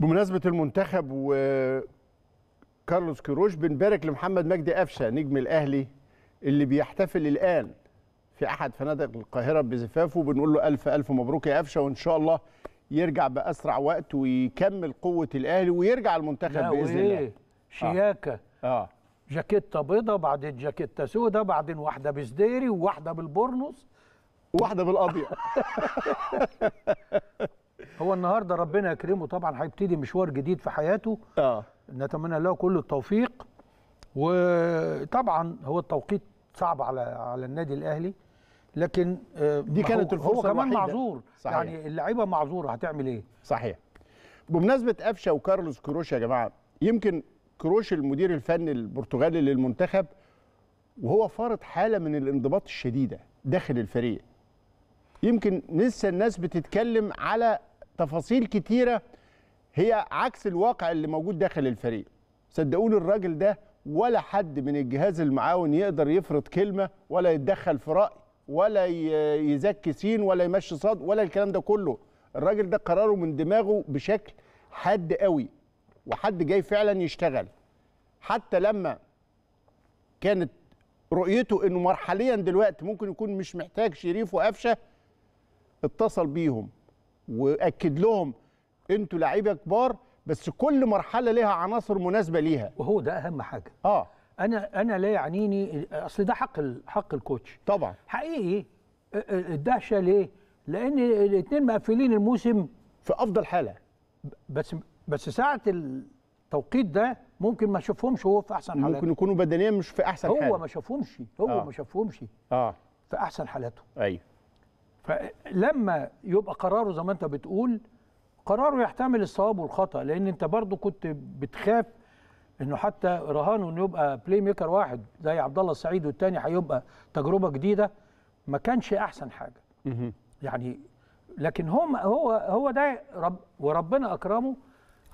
بمناسبه المنتخب وكارلوس كيروش بنبارك لمحمد مجدي قفشه نجم الاهلي اللي بيحتفل الان في احد فنادق القاهره بزفافه بنقول له الف الف مبروك يا قفشه وان شاء الله يرجع باسرع وقت ويكمل قوه الاهلي ويرجع المنتخب باذن الله شياكه آه. اه جاكيته بيضه بعدين جاكيته سودة بعدين واحده بسديري وواحده بالبرنس وواحده بالابيض هو النهارده ربنا يكرمه طبعا هيبتدي مشوار جديد في حياته اه نتمنى له كل التوفيق وطبعا هو التوقيت صعب على على النادي الاهلي لكن آه، دي كانت الفرصه هو كمان الوحيدة. معذور صحيح. يعني اللعيبه معذوره هتعمل ايه صحيح بمناسبه قفشه وكارلوس كروش يا جماعه يمكن كروش المدير الفني البرتغالي للمنتخب وهو فارض حاله من الانضباط الشديده داخل الفريق يمكن لسه الناس بتتكلم على تفاصيل كتيره هي عكس الواقع اللي موجود داخل الفريق صدقوني الراجل ده ولا حد من الجهاز المعاون يقدر يفرض كلمه ولا يتدخل في راي ولا يزكي سين ولا يمشي صاد ولا الكلام ده كله الراجل ده قراره من دماغه بشكل حاد قوي وحد جاي فعلا يشتغل حتى لما كانت رؤيته انه مرحليا دلوقتي ممكن يكون مش محتاج شريف وقفشه اتصل بيهم واكد لهم انتوا لعيبه كبار بس كل مرحله ليها عناصر مناسبه ليها وهو ده اهم حاجه اه انا انا لا يعنيني اصل ده حق حق الكوتش طبعا حقيقي الدهشه ليه لان الاثنين مقفلين الموسم في افضل حاله بس بس ساعه التوقيت ده ممكن ما شافهمش هو في احسن حالاته ممكن يكونوا بدنيا مش في احسن هو حاله هو ما شافهمش هو آه. ما شافهمش اه في احسن حالاته ايوه فلما يبقى قراره زي ما انت بتقول قراره يحتمل الصواب والخطا لان انت برضو كنت بتخاف انه حتى رهانه انه يبقى بلاي ميكر واحد زي عبد الله السعيد والتاني هيبقى تجربه جديده ما كانش احسن حاجه يعني لكن هم هو هو ده رب وربنا اكرمه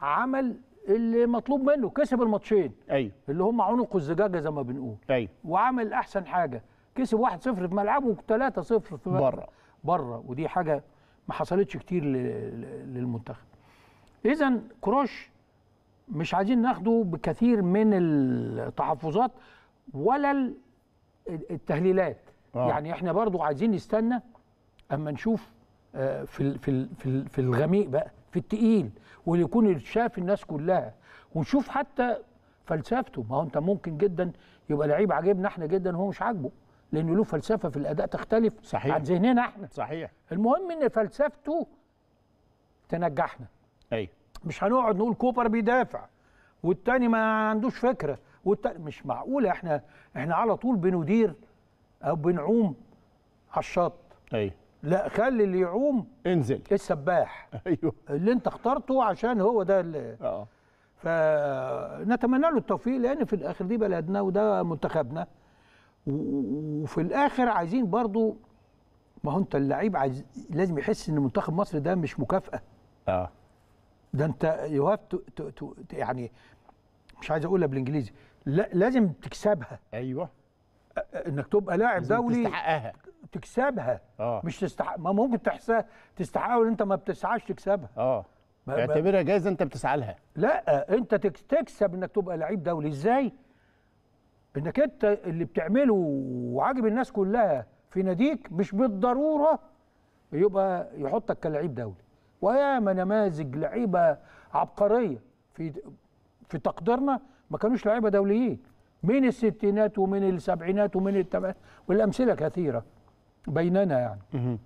عمل اللي مطلوب منه كسب الماتشين ايوه اللي هم عنق الزجاجه زي ما بنقول ايوه وعمل احسن حاجه كسب 1-0 في ملعبه و3-0 في بره بره ودي حاجه ما حصلتش كتير للمنتخب اذا كروش مش عايزين ناخده بكثير من التحفظات ولا التهليلات آه. يعني احنا برضو عايزين نستنى اما نشوف آه، في في في, في الغميق بقى في التقيل واللي يكون شاف الناس كلها ونشوف حتى فلسفته ما هو انت ممكن جدا يبقى لعيب عاجبنا احنا جدا هو مش عاجبه لانه له فلسفه في الاداء تختلف صحيح عن ذهننا احنا صحيح المهم ان فلسفته تنجحنا ايوه مش هنقعد نقول كوبر بيدافع والتاني ما عندوش فكره والتاني مش معقوله احنا احنا على طول بندير او بنعوم على الشط ايوه لا خلي اللي يعوم انزل السباح ايوه اللي انت اخترته عشان هو ده اللي اه فنتمنى له التوفيق لان في الاخر دي بلدنا وده منتخبنا وفي الاخر عايزين برضو ما هو انت اللعيب عايز لازم يحس ان منتخب مصر ده مش مكافاه اه ده انت يو يعني مش عايز اقولها بالانجليزي لا لازم تكسبها ايوه انك تبقى لاعب دولي تستحقها تكسبها آه. مش تستحق ما ممكن تحسها تستحقها وانت ما بتسعاش تكسبها اه اعتبرها جايزه انت بتسعى لها لا انت تكسب انك تبقى لعيب دولي ازاي انك انت اللي بتعمله وعاجب الناس كلها في ناديك مش بالضروره يبقى يحطك كلعيب دولي وياما نماذج لعيبه عبقريه في في تقديرنا ما كانوش لعيبه دوليين من الستينات ومن السبعينات ومن الثمانينات والامثله كثيره بيننا يعني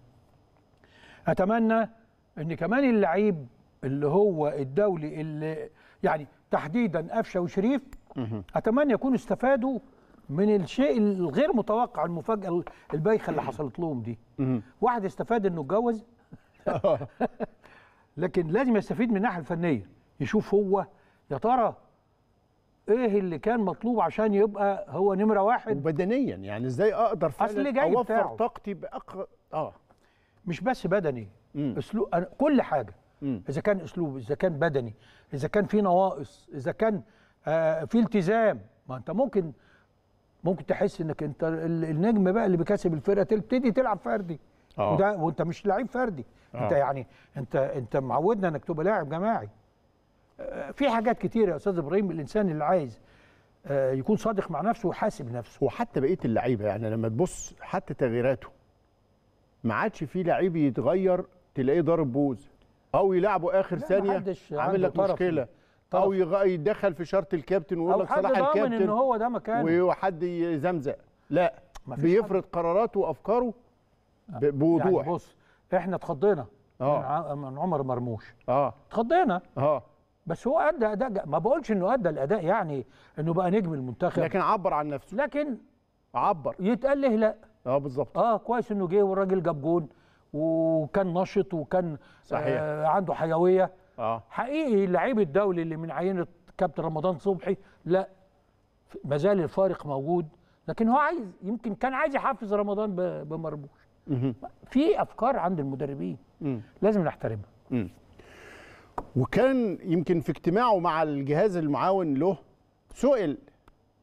اتمنى ان كمان اللعيب اللي هو الدولي اللي يعني تحديدا قفشه وشريف اتمنى يكونوا استفادوا من الشيء الغير متوقع المفاجاه البايخه اللي حصلت لهم دي واحد استفاد انه اتجوز لكن لازم يستفيد من الناحيه الفنيه يشوف هو يا ترى ايه اللي كان مطلوب عشان يبقى هو نمره واحد وبدنيا يعني ازاي اقدر فعلا اوفر طاقتي بأق... اه مش بس بدني اسلوب كل حاجه مم. اذا كان اسلوب اذا كان بدني اذا كان في نواقص اذا كان آه، في التزام ما انت ممكن ممكن تحس انك انت النجم بقى اللي بيكسب الفرقه تبتدي تلعب فردي آه. وده وانت مش لعيب فردي أوه. انت آه. يعني انت انت معودنا انك تبقى لاعب جماعي في حاجات كتير يا استاذ ابراهيم الانسان اللي عايز يكون صادق مع نفسه وحاسب نفسه وحتى بقيه اللعيبه يعني لما تبص حتى تغييراته ما عادش في لعيب يتغير تلاقيه ضارب بوز او يلعبه اخر ثانيه عامل لك مشكله او يدخل في شرط الكابتن ويقول لك صلاح الكابتن ان هو ده مكانه وحد يزمزق لا بيفرض قراراته وافكاره يعني بوضوح يعني بص احنا اتخضينا آه. من عمر مرموش اه اتخضينا اه بس هو ادى اداء ما بقولش انه ادى الاداء يعني انه بقى نجم المنتخب لكن عبر عن نفسه لكن عبر يتقال له لا اه بالظبط اه كويس انه جه والراجل جاب جون وكان نشط وكان صحيح. آه عنده حيويه اه حقيقي اللعيب الدولي اللي من عينه كابتن رمضان صبحي لا ما زال الفارق موجود لكن هو عايز يمكن كان عايز يحفز رمضان بمرموش في افكار عند المدربين لازم نحترمها وكان يمكن في اجتماعه مع الجهاز المعاون له سئل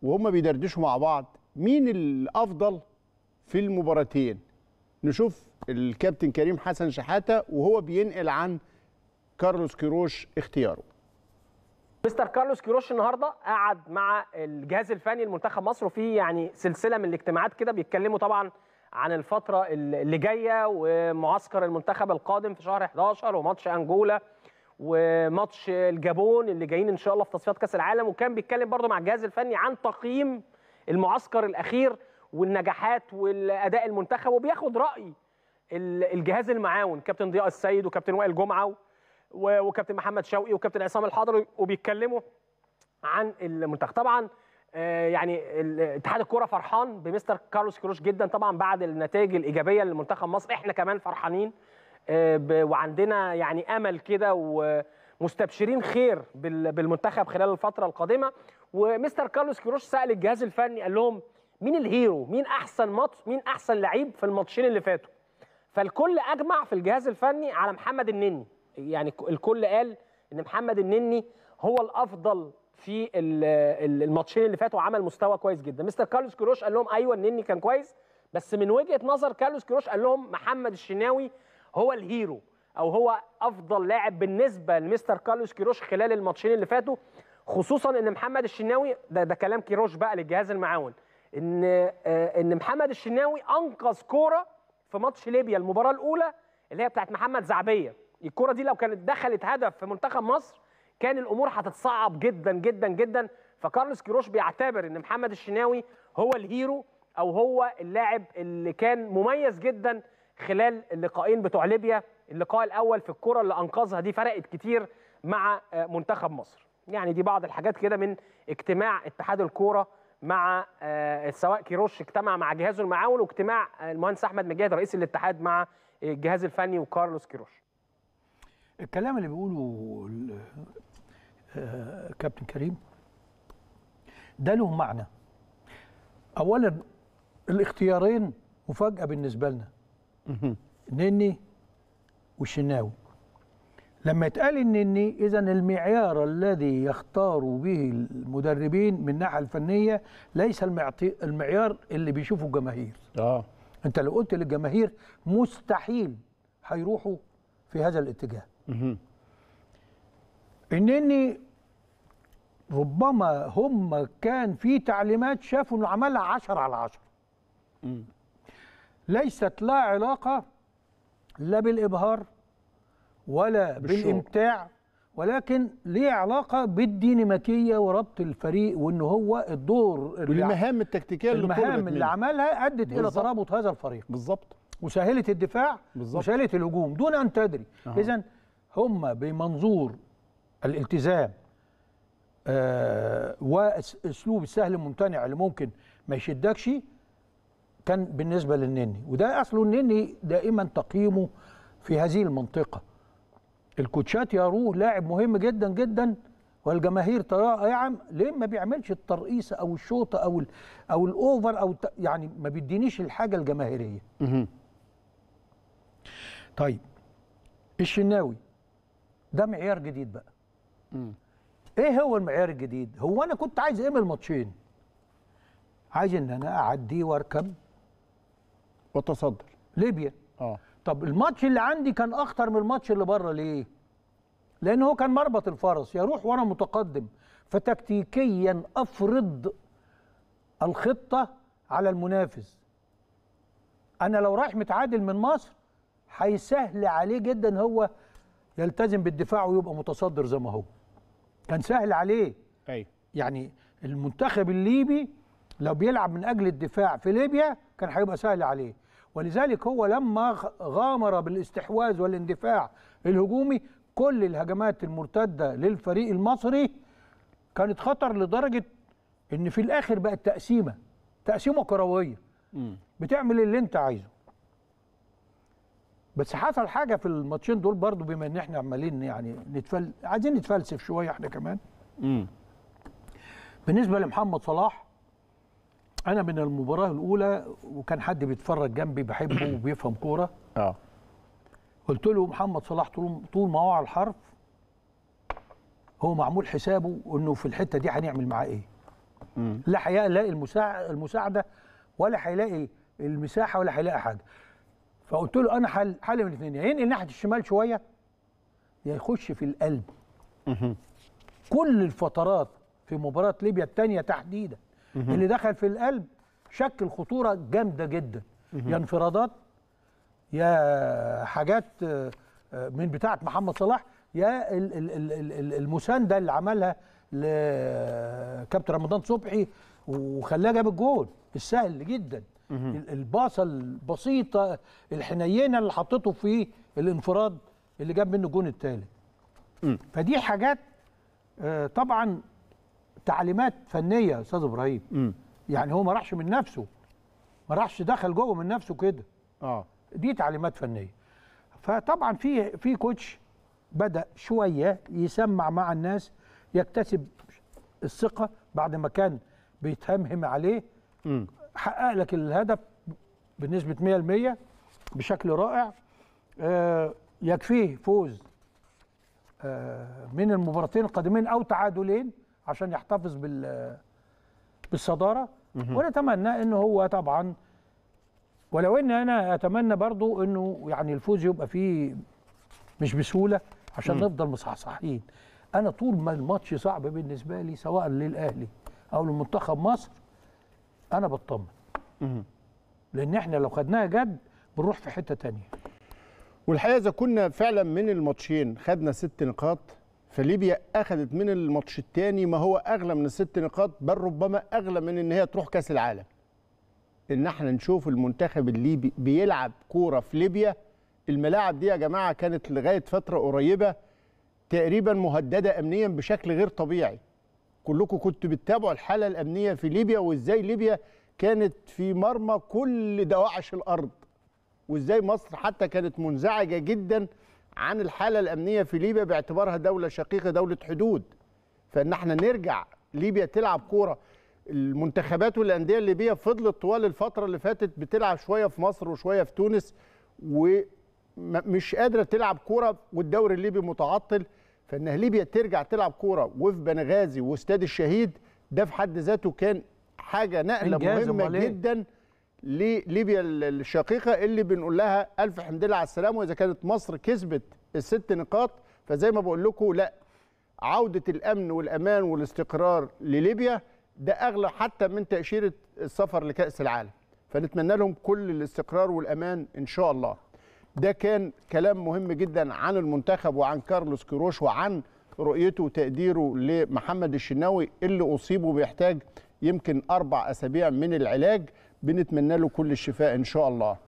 وهم بيدردشوا مع بعض مين الافضل في المباراتين نشوف الكابتن كريم حسن شحاته وهو بينقل عن كارلوس كيروش اختياره مستر كارلوس كيروش النهارده قعد مع الجهاز الفني لمنتخب مصر وفي يعني سلسله من الاجتماعات كده بيتكلموا طبعا عن الفتره اللي جايه ومعسكر المنتخب القادم في شهر 11 وماتش انجولا وماتش الجابون اللي جايين ان شاء الله في تصفيات كاس العالم وكان بيتكلم برضه مع الجهاز الفني عن تقييم المعسكر الاخير والنجاحات والاداء المنتخب وبياخد راي الجهاز المعاون كابتن ضياء السيد وكابتن وائل جمعه وكابتن محمد شوقي وكابتن عصام الحضري وبيتكلموا عن المنتخب طبعا آه، يعني اتحاد الكوره فرحان بمستر كارلوس كروش جدا طبعا بعد النتائج الايجابيه للمنتخب مصر احنا كمان فرحانين آه، وعندنا يعني امل كده ومستبشرين خير بالمنتخب خلال الفتره القادمه ومستر كارلوس كروش سال الجهاز الفني قال لهم مين الهيرو مين احسن ماتش مين احسن لعيب في الماتشين اللي فاتوا فالكل اجمع في الجهاز الفني على محمد النني يعني الكل قال ان محمد النني هو الافضل في الماتشين اللي فاتوا عمل مستوى كويس جدا مستر كارلوس كيروش قال لهم ايوه النني كان كويس بس من وجهه نظر كارلوس كيروش قال لهم محمد الشناوي هو الهيرو او هو افضل لاعب بالنسبه لمستر كارلوس كيروش خلال الماتشين اللي فاتوا خصوصا ان محمد الشناوي ده, ده كلام كيروش بقى للجهاز المعاون ان آه، ان محمد الشناوي انقذ كوره في ماتش ليبيا المباراه الاولى اللي هي بتاعت محمد زعبيه الكره دي لو كانت دخلت هدف في منتخب مصر كان الامور هتتصعب جدا جدا جدا فكارلوس كيروش بيعتبر ان محمد الشناوي هو الهيرو او هو اللاعب اللي كان مميز جدا خلال اللقاءين بتوع ليبيا اللقاء الاول في الكره اللي انقذها دي فرقت كتير مع آه، منتخب مصر يعني دي بعض الحاجات كده من اجتماع اتحاد الكوره مع آه، سواء كيروش اجتمع مع جهازه المعاون واجتماع المهندس احمد مجاهد رئيس الاتحاد مع آه، الجهاز الفني وكارلوس كيروش الكلام اللي بيقوله آه، كابتن كريم ده له معنى اولا الاختيارين مفاجاه بالنسبه لنا نني والشناوي لما يتقال النني اذا المعيار الذي يختار به المدربين من الناحيه الفنيه ليس المعيار اللي بيشوفه الجماهير اه انت لو قلت للجماهير مستحيل هيروحوا في هذا الاتجاه انني ربما هم كان في تعليمات شافوا انه عملها 10 على 10 ليست لا علاقه لا بالابهار ولا بالشور. بالامتاع ولكن ليه علاقه بالديناميكيه وربط الفريق وان هو الدور والمهام التكتيكيه اللي المهام اللي عملها ادت الى ترابط هذا الفريق بالظبط وسهلت الدفاع بالزبط. وسهلت الهجوم دون ان تدري اذا هم بمنظور الالتزام آه، واسلوب السهل الممتنع اللي ممكن ما يشدكش كان بالنسبه للنني وده اصله النني دائما تقييمه في هذه المنطقه الكوتشات يا روح لاعب مهم جدا جدا والجماهير ترى يعم ليه ما بيعملش الترقيص او الشوطه او او الاوفر او يعني ما بيدينيش الحاجه الجماهيريه. طيب الشناوي ده معيار جديد بقى م. ايه هو المعيار الجديد هو انا كنت عايز ايه من الماتشين عايز ان انا اعدي واركب واتصدر ليبيا اه طب الماتش اللي عندي كان اخطر من الماتش اللي بره ليه لان هو كان مربط الفرس يروح وانا متقدم فتكتيكيا افرض الخطه على المنافس انا لو رايح متعادل من مصر هيسهل عليه جدا هو يلتزم بالدفاع ويبقى متصدر زي ما هو كان سهل عليه أي. يعني المنتخب الليبي لو بيلعب من اجل الدفاع في ليبيا كان هيبقى سهل عليه ولذلك هو لما غامر بالاستحواذ والاندفاع الهجومي كل الهجمات المرتده للفريق المصري كانت خطر لدرجه ان في الاخر بقت تقسيمه تقسيمه كرويه بتعمل اللي انت عايزه بس حصل حاجه في الماتشين دول برضو بما ان احنا عمالين يعني نتفل عايزين نتفلسف شويه احنا كمان امم بالنسبه لمحمد صلاح انا من المباراه الاولى وكان حد بيتفرج جنبي بحبه وبيفهم كوره اه قلت له محمد صلاح طول طول ما هو على الحرف هو معمول حسابه انه في الحته دي هنعمل معاه ايه مم. لا هيلاقي المساعده المساعده ولا هيلاقي المساحه ولا هيلاقي حاجه فقلت له انا حل حل من الاثنين يا ينقل ناحيه الشمال شويه يا يخش في القلب كل الفترات في مباراه ليبيا الثانيه تحديدا اللي دخل في القلب شكل خطوره جامده جدا يا انفرادات يا حاجات آه، آه، من بتاعه محمد صلاح يا المسانده اللي عملها لكابتن آه، رمضان صبحي وخلاه جاب الجول السهل جدا الباصه البسيطه الحنينه اللي حطيته في الانفراد اللي جاب منه الجون الثالث فدي حاجات آه، طبعا تعليمات فنيه يا استاذ ابراهيم يعني هو ما راحش من نفسه ما راحش دخل جوه من نفسه كده اه دي تعليمات فنيه فطبعا في في كوتش بدا شويه يسمع مع الناس يكتسب الثقه بعد ما كان بيتهمهم عليه حقق لك الهدف بنسبه 100% بشكل رائع آه، يكفيه فوز آه، من المباراتين القادمين او تعادلين عشان يحتفظ بال بالصداره ونتمنى ان هو طبعا ولو ان انا اتمنى برضو انه يعني الفوز يبقى فيه مش بسهوله عشان نفضل مصحصحين انا طول ما الماتش صعب بالنسبه لي سواء للاهلي او لمنتخب مصر انا بطمن لان احنا لو خدناها جد بنروح في حته تانية والحقيقه اذا كنا فعلا من الماتشين خدنا ست نقاط فليبيا اخذت من الماتش الثاني ما هو اغلى من الست نقاط بل ربما اغلى من ان هي تروح كاس العالم ان احنا نشوف المنتخب الليبي بيلعب كوره في ليبيا الملاعب دي يا جماعه كانت لغايه فتره قريبه تقريبا مهدده امنيا بشكل غير طبيعي كلكم كنتوا بتتابعوا الحاله الامنيه في ليبيا وازاي ليبيا كانت في مرمى كل دواعش الارض وازاي مصر حتى كانت منزعجه جدا عن الحاله الامنيه في ليبيا باعتبارها دوله شقيقه دوله حدود فان احنا نرجع ليبيا تلعب كوره المنتخبات والانديه الليبيه فضلت طوال الفتره اللي فاتت بتلعب شويه في مصر وشويه في تونس ومش قادره تلعب كوره والدوري الليبي متعطل فان ليبيا ترجع تلعب كوره وفي بنغازي واستاد الشهيد ده في حد ذاته كان حاجه نقله مهمه إيه؟ جدا لليبيا الشقيقه اللي بنقول لها الف حمد لله على السلامه واذا كانت مصر كسبت الست نقاط فزي ما بقول لكم لا عوده الامن والامان والاستقرار لليبيا ده اغلى حتى من تاشيره السفر لكاس العالم فنتمنى لهم كل الاستقرار والامان ان شاء الله ده كان كلام مهم جدا عن المنتخب وعن كارلوس كيروش وعن رؤيته وتقديره لمحمد الشناوي اللي أصيب بيحتاج يمكن أربع أسابيع من العلاج بنتمنى له كل الشفاء إن شاء الله